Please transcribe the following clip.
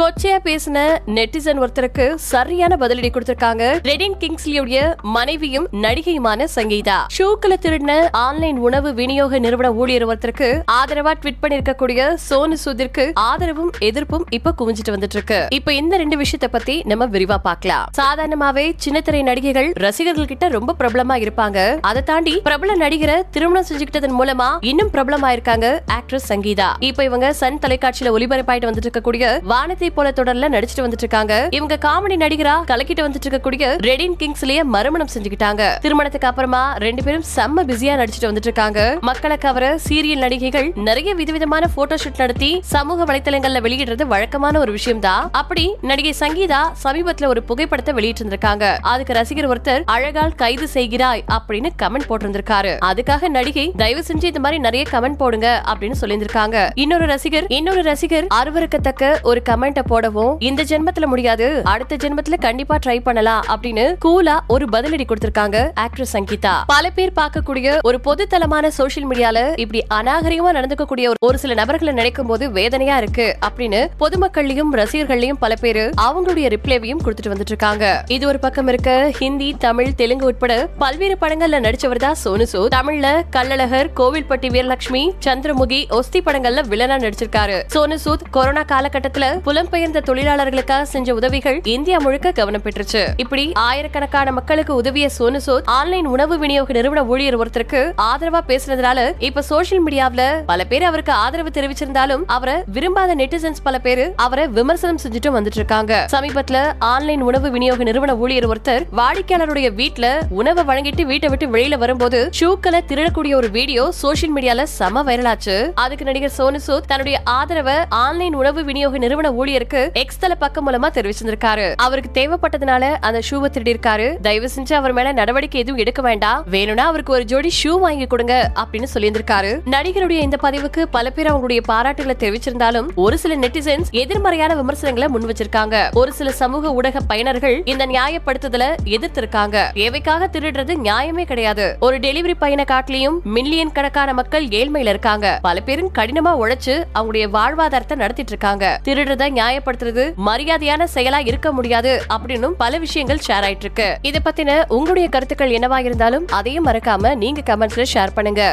கொச்சையா பேசின நெட்டிசன் ஒருத்தருக்கு சரியான பதிலடி கொடுத்திருக்காங்க ரெடின் கிங்ஸ்லியுடைய மனைவியும் நடிகையுமான சங்கீதா ஷூக்களை திருடின ஆன்லைன் உணவு விநியோக நிறுவன ஊழியர் ஒருத்தருக்கு ஆதரவா ட்விட் பண்ணிருக்கக்கூடிய சோனு சுதிற்கு ஆதரவும் எதிர்ப்பும் இப்ப குவிஞ்சிட்டு வந்துட்டு இருக்கு இப்ப இந்த ரெண்டு விஷயத்த பத்தி நம்ம விரிவா பாக்கலாம் சாதாரணமாவே சின்னத்திரை நடிகைகள் ரசிகர்கள் கிட்ட ரொம்ப பிரபலமா இருப்பாங்க அதை தாண்டி பிரபல நடிகரை திருமணம் செஞ்சுக்கிட்டதன் மூலமா இன்னும் பிரபலமா இருக்காங்க ஆக்ட்ரஸ் சங்கீதா இப்ப இவங்க சன் தொலைக்காட்சியில ஒளிபரப்பாயிட்டு வந்துட்டு இருக்கக்கூடிய வானத்தை போல தொடர்ல நடிச்சிட்டு வந்துட்டு இருக்காங்க இவங்க காமெடி நடிகரா கலக்கிட்டு வந்துட்டு இருக்க கூடிய ரெடின் கிங்ஸ்லயே மறுமணம் செஞ்சுக்கிட்டாங்க திருமணத்துக்கு அப்புறமா ரெண்டு பேரும் செம்ம பிஸியா நடிச்சிட்டு வந்துட்டு இருக்காங்க மக்களை கவர சீரியல் நடிகைகள் நிறைய விதவிதமான போட்டோ ஷூட் நடத்தி சமூக வலைதளங்கள்ல வெளியிடுறது வழக்கமான ஒரு விஷயம் தான் அப்படி நடிகை சங்கீதா சமீபத்துல ஒரு புகைப்படத்தை வெளியிட்டு வெளியிட்டிருந்திருக்காங்க அதுக்கு ரசிகர் ஒருத்தர் அழகால் கைது செய்கிறாய் அப்படின்னு கமெண்ட் போட்டிருந்திருக்காரு அதுக்காக நடிகை தயவு செஞ்சு இந்த மாதிரி நிறைய கமெண்ட் போடுங்க அப்படின்னு சொல்லியிருந்திருக்காங்க இன்னொரு ரசிகர் இன்னொரு ரசிகர் அருவருக்கத்தக்க ஒரு கமெண்ட் கிட்ட போடவும் இந்த ஜென்மத்துல முடியாது அடுத்த ஜென்மத்துல கண்டிப்பா ட்ரை பண்ணலாம் அப்படின்னு கூலா ஒரு பதிலடி கொடுத்திருக்காங்க ஆக்ட்ரஸ் சங்கீதா பல பேர் பார்க்கக்கூடிய ஒரு பொது பொதுத்தளமான சோசியல் மீடியால இப்படி அநாகரிகமா நடந்துக்க ஒரு சில நபர்களை நினைக்கும் போது வேதனையா இருக்கு அப்படின்னு பொதுமக்கள்லயும் ரசிகர்களையும் பல பேரு அவங்களுடைய ரிப்ளேவையும் கொடுத்துட்டு வந்துட்டு இருக்காங்க இது ஒரு பக்கம் இருக்க ஹிந்தி தமிழ் தெலுங்கு உட்பட பல்வேறு படங்கள்ல நடிச்சவர் தான் சோனு சூத் தமிழ்ல கள்ளழகர் கோவில்பட்டி வீரலட்சுமி சந்திரமுகி ஒஸ்தி படங்கள்ல வில்லனா நடிச்சிருக்காரு சோனு சூத் கொரோனா காலகட்டத்துல புலம் புலம்பெயர்ந்த தொழிலாளர்களுக்காக செஞ்ச உதவிகள் இந்தியா முழுக்க கவனம் பெற்றுச்சு இப்படி ஆயிரக்கணக்கான மக்களுக்கு உதவிய சோனு சோத் ஆன்லைன் உணவு விநியோக நிறுவன ஊழியர் ஒருத்தருக்கு ஆதரவா பேசுனதுனால இப்ப சோசியல் மீடியாவில பல பேர் அவருக்கு ஆதரவு தெரிவிச்சிருந்தாலும் அவரை விரும்பாத நெட்டிசன்ஸ் பல பேர் அவரை விமர்சனம் செஞ்சுட்டு வந்துட்டு இருக்காங்க சமீபத்துல ஆன்லைன் உணவு விநியோக நிறுவன ஊழியர் ஒருத்தர் வாடிக்கையாளருடைய வீட்டுல உணவை வழங்கிட்டு வீட்டை விட்டு வெளியில வரும்போது ஷூக்களை திருடக்கூடிய ஒரு வீடியோ சோசியல் மீடியால சம வைரலாச்சு அதுக்கு நடிகர் சோனு சோத் தன்னுடைய ஆதரவை ஆன்லைன் உணவு விநியோக நிறுவன ஊழியர் இருக்கு எக்ஸ் தல பக்கம் மூலமா தெரிவிச்சிருக்காரு அவருக்கு தேவைப்பட்டதுனால அந்த ஷூவ திருடியிருக்காரு தயவு செஞ்சு அவர் மேல நடவடிக்கை எதுவும் எடுக்க வேண்டாம் வேணும்னா அவருக்கு ஒரு ஜோடி ஷூ வாங்கி கொடுங்க அப்படின்னு சொல்லியிருந்திருக்காரு நடிகருடைய இந்த பதிவுக்கு பல பேர் அவங்களுடைய பாராட்டுகளை தெரிவிச்சிருந்தாலும் ஒரு சில நெட்டிசன்ஸ் எதிர்மறையான விமர்சனங்களை முன் வச்சிருக்காங்க ஒரு சில சமூக ஊடக பயனர்கள் இந்த நியாயப்படுத்துதல எதிர்த்திருக்காங்க தேவைக்காக திருடுறது நியாயமே கிடையாது ஒரு டெலிவரி பையனை காட்டிலையும் மில்லியன் கணக்கான மக்கள் ஏழ்மையில இருக்காங்க பல பேரும் கடினமா உழைச்சு அவங்களுடைய வாழ்வாதாரத்தை நடத்திட்டு இருக்காங்க திருடுறத நியாயம் காயப்படுத்துறது மரியாதையான செயலா இருக்க முடியாது அப்படின்னு பல விஷயங்கள் ஷேர் ஆயிட்டு இருக்கு இதை பத்தின உங்களுடைய கருத்துக்கள் என்னவா இருந்தாலும் அதையும் மறக்காம நீங்க கமெண்ட்ஸ்ல ஷேர் பண்ணுங்க